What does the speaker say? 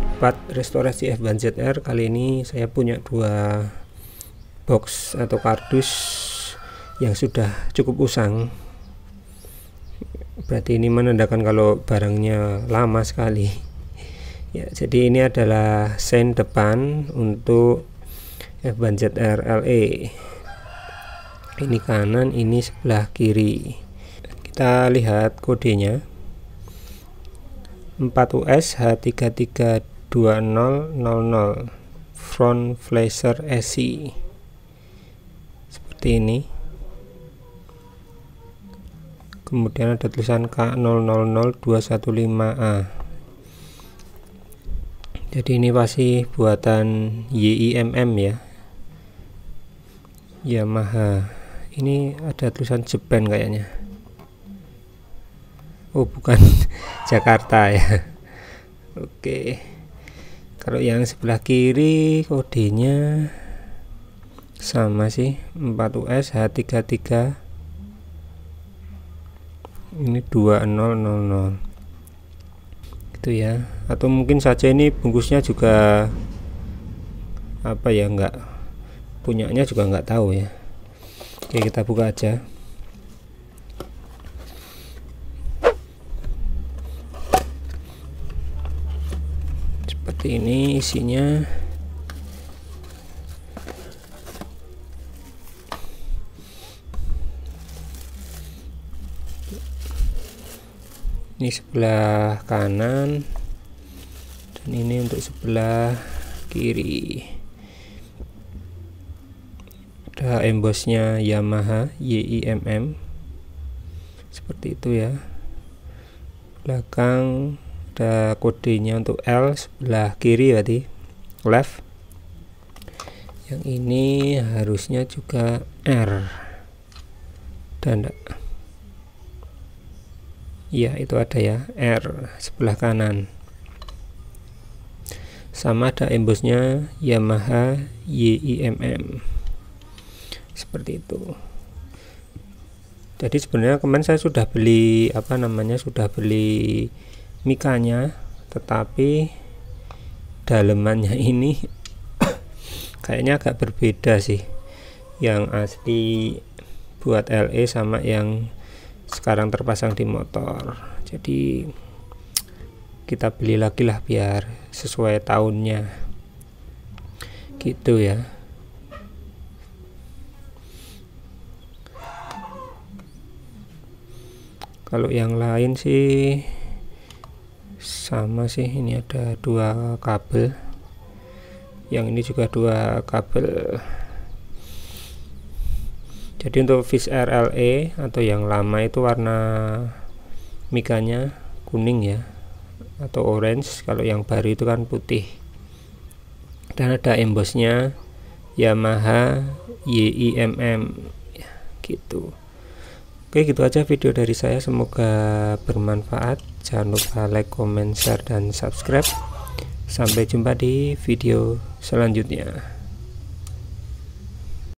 part restorasi F1ZR kali ini saya punya dua box atau kardus yang sudah cukup usang berarti ini menandakan kalau barangnya lama sekali ya jadi ini adalah sen depan untuk F1ZR LE ini kanan ini sebelah kiri kita lihat kodenya 4US H332 2000 front flasher SI seperti ini kemudian ada tulisan K000215A jadi ini pasti buatan YIMM ya Yamaha ini ada tulisan Jepang kayaknya oh bukan Jakarta ya oke okay kalau yang sebelah kiri kodenya sama sih 4US H33 ini 2000 gitu ya atau mungkin saja ini bungkusnya juga apa ya enggak punyanya juga enggak tahu ya Oke kita buka aja seperti ini isinya ini sebelah kanan dan ini untuk sebelah kiri ada embossnya Yamaha YIMM seperti itu ya belakang ada kodenya untuk L sebelah kiri berarti left yang ini harusnya juga R dan ya itu ada ya R sebelah kanan sama ada embossnya Yamaha YIMM seperti itu jadi sebenarnya kemarin saya sudah beli apa namanya sudah beli mikanya tetapi dalemannya ini kayaknya agak berbeda sih yang asli buat LE sama yang sekarang terpasang di motor jadi kita beli lagi lah biar sesuai tahunnya gitu ya kalau yang lain sih sama sih ini ada dua kabel yang ini juga dua kabel jadi untuk vis RLE atau yang lama itu warna mikanya kuning ya atau orange kalau yang baru itu kan putih dan ada embossnya Yamaha YIMM ya, gitu Oke gitu aja video dari saya semoga bermanfaat jangan lupa like comment share dan subscribe sampai jumpa di video selanjutnya